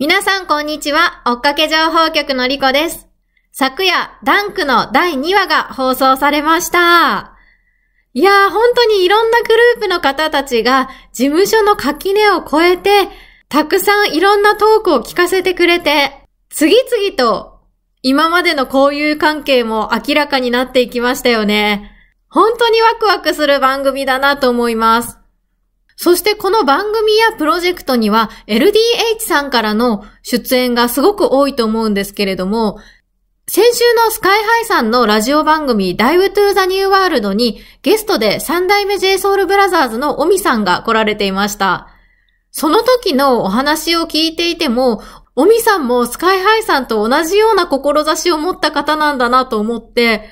皆さんこんにちは。追っかけ情報局のりこです。昨夜、ダンクの第2話が放送されました。いやー、本当にいろんなグループの方たちが事務所の垣根を越えて、たくさんいろんなトークを聞かせてくれて、次々と今までの交友関係も明らかになっていきましたよね。本当にワクワクする番組だなと思います。そしてこの番組やプロジェクトには LDH さんからの出演がすごく多いと思うんですけれども、先週のスカイハイさんのラジオ番組 Dive to the New World にゲストで三代目 JSOULBROTHERS のオミさんが来られていました。その時のお話を聞いていても、オミさんもスカイハイさんと同じような志を持った方なんだなと思って、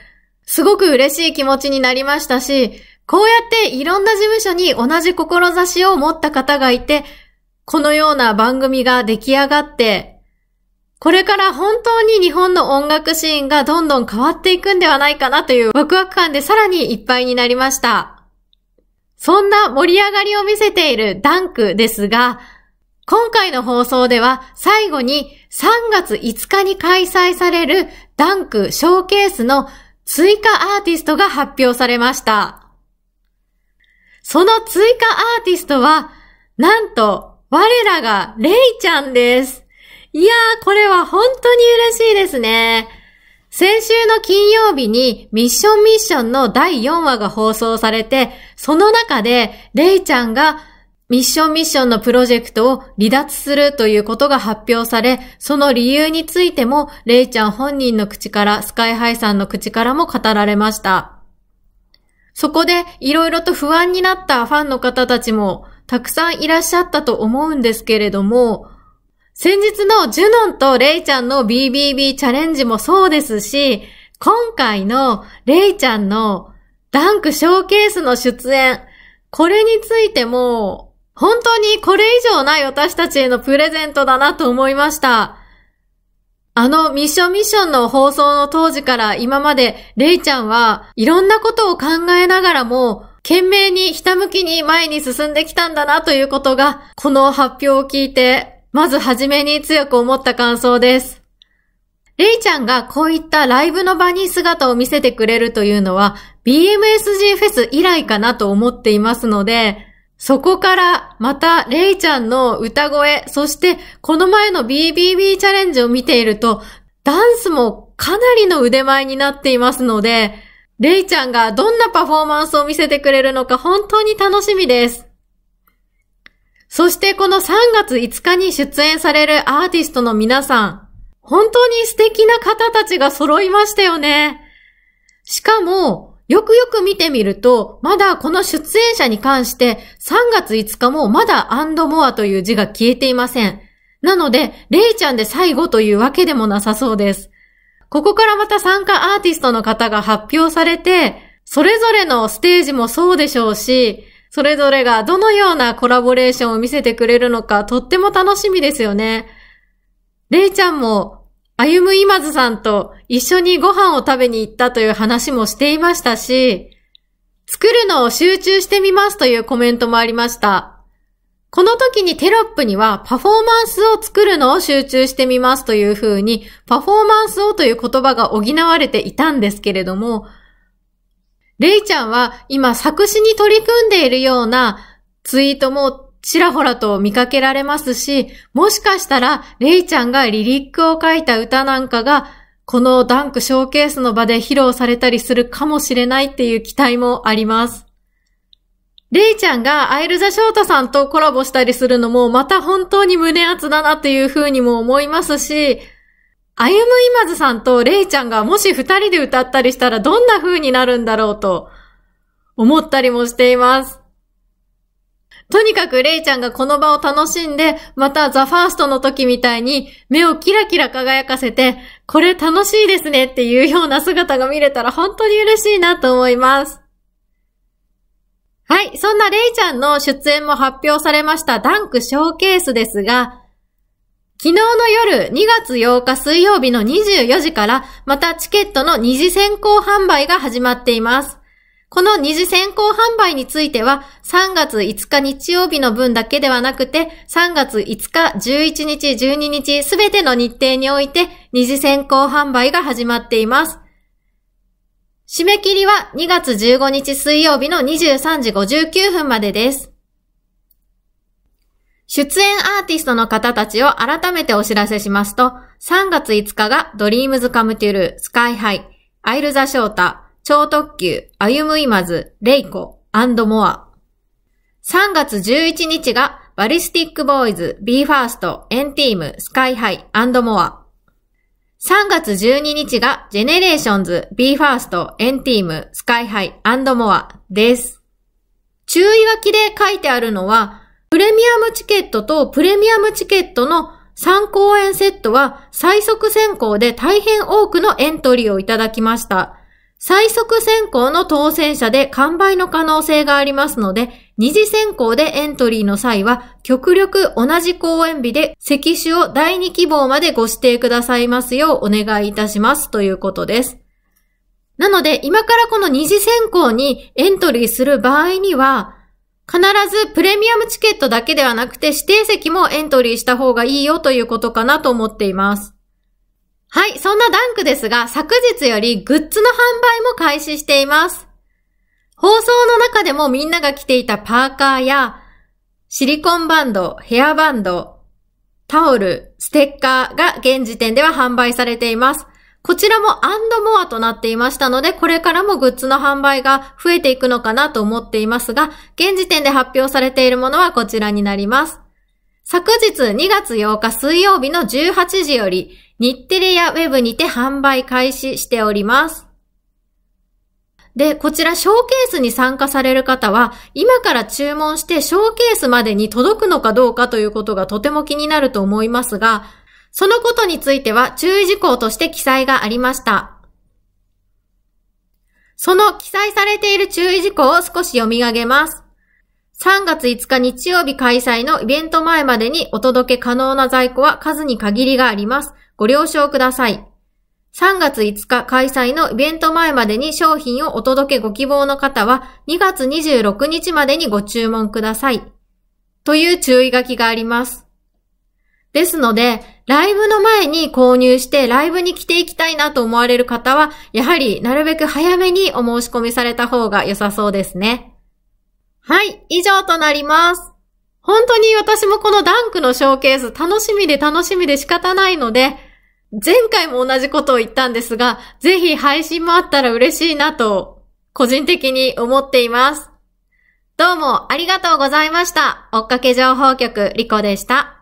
すごく嬉しい気持ちになりましたし、こうやっていろんな事務所に同じ志を持った方がいて、このような番組が出来上がって、これから本当に日本の音楽シーンがどんどん変わっていくんではないかなというワクワク感でさらにいっぱいになりました。そんな盛り上がりを見せているダンクですが、今回の放送では最後に3月5日に開催されるダンクショーケースの追加アーティストが発表されました。その追加アーティストは、なんと、我らがレイちゃんです。いやー、これは本当に嬉しいですね。先週の金曜日にミッションミッションの第4話が放送されて、その中でレイちゃんがミッションミッションのプロジェクトを離脱するということが発表され、その理由についてもレイちゃん本人の口からスカイハイさんの口からも語られました。そこでいろいろと不安になったファンの方たちもたくさんいらっしゃったと思うんですけれども、先日のジュノンとレイちゃんの BBB チャレンジもそうですし、今回のレイちゃんのダンクショーケースの出演、これについても、本当にこれ以上ない私たちへのプレゼントだなと思いました。あのミッションミッションの放送の当時から今まで、レイちゃんはいろんなことを考えながらも、懸命にひたむきに前に進んできたんだなということが、この発表を聞いて、まずはじめに強く思った感想です。レイちゃんがこういったライブの場に姿を見せてくれるというのは BMSG フェス以来かなと思っていますので、そこからまたレイちゃんの歌声、そしてこの前の BBB チャレンジを見ていると、ダンスもかなりの腕前になっていますので、レイちゃんがどんなパフォーマンスを見せてくれるのか本当に楽しみです。そしてこの3月5日に出演されるアーティストの皆さん、本当に素敵な方たちが揃いましたよね。しかも、よくよく見てみると、まだこの出演者に関して3月5日もまだアンドモアという字が消えていません。なので、レイちゃんで最後というわけでもなさそうです。ここからまた参加アーティストの方が発表されて、それぞれのステージもそうでしょうし、それぞれがどのようなコラボレーションを見せてくれるのかとっても楽しみですよね。レイちゃんもあゆむいまずさんと一緒にご飯を食べに行ったという話もしていましたし、作るのを集中してみますというコメントもありました。この時にテロップにはパフォーマンスを作るのを集中してみますという風にパフォーマンスをという言葉が補われていたんですけれども、レイちゃんは今作詞に取り組んでいるようなツイートもちらほらと見かけられますし、もしかしたら、レイちゃんがリリックを書いた歌なんかが、このダンクショーケースの場で披露されたりするかもしれないっていう期待もあります。レイちゃんがアイルザ・ショータさんとコラボしたりするのもまた本当に胸熱だなというふうにも思いますし、アユム・イマズさんとレイちゃんがもし二人で歌ったりしたらどんな風になるんだろうと思ったりもしています。とにかくレイちゃんがこの場を楽しんで、またザファーストの時みたいに目をキラキラ輝かせて、これ楽しいですねっていうような姿が見れたら本当に嬉しいなと思います。はい、そんなレイちゃんの出演も発表されましたダンクショーケースですが、昨日の夜2月8日水曜日の24時からまたチケットの二次先行販売が始まっています。この二次先行販売については、3月5日日曜日の分だけではなくて、3月5日、11日、12日、すべての日程において、二次先行販売が始まっています。締め切りは2月15日水曜日の23時59分までです。出演アーティストの方たちを改めてお知らせしますと、3月5日がドリームズカムトゥルー、スカイハイ、アイルザショータ、超特急、歩むいまず、レイコ、アンドモア。3月11日が、バリスティックボーイズ、ビーファースト、エンティーム、スカイハイ、アンドモア。3月12日が、ジェネレーションズ、ビーファースト、エンティーム、スカイハイ、アンドモアです。注意書きで書いてあるのは、プレミアムチケットとプレミアムチケットの3公演セットは最速選考で大変多くのエントリーをいただきました。最速選考の当選者で完売の可能性がありますので、二次選考でエントリーの際は、極力同じ公演日で席種を第二希望までご指定くださいますようお願いいたしますということです。なので、今からこの二次選考にエントリーする場合には、必ずプレミアムチケットだけではなくて指定席もエントリーした方がいいよということかなと思っています。はい、そんなダンクですが、昨日よりグッズの販売も開始しています。放送の中でもみんなが着ていたパーカーや、シリコンバンド、ヘアバンド、タオル、ステッカーが現時点では販売されています。こちらもアンドモアとなっていましたので、これからもグッズの販売が増えていくのかなと思っていますが、現時点で発表されているものはこちらになります。昨日2月8日水曜日の18時より、日テレやウェブにて販売開始しております。で、こちらショーケースに参加される方は、今から注文してショーケースまでに届くのかどうかということがとても気になると思いますが、そのことについては注意事項として記載がありました。その記載されている注意事項を少し読み上げます。3月5日日曜日開催のイベント前までにお届け可能な在庫は数に限りがあります。ご了承ください。3月5日開催のイベント前までに商品をお届けご希望の方は2月26日までにご注文ください。という注意書きがあります。ですので、ライブの前に購入してライブに来ていきたいなと思われる方は、やはりなるべく早めにお申し込みされた方が良さそうですね。はい、以上となります。本当に私もこのダンクのショーケース楽しみで楽しみで仕方ないので、前回も同じことを言ったんですが、ぜひ配信もあったら嬉しいなと、個人的に思っています。どうもありがとうございました。追っかけ情報局、リコでした。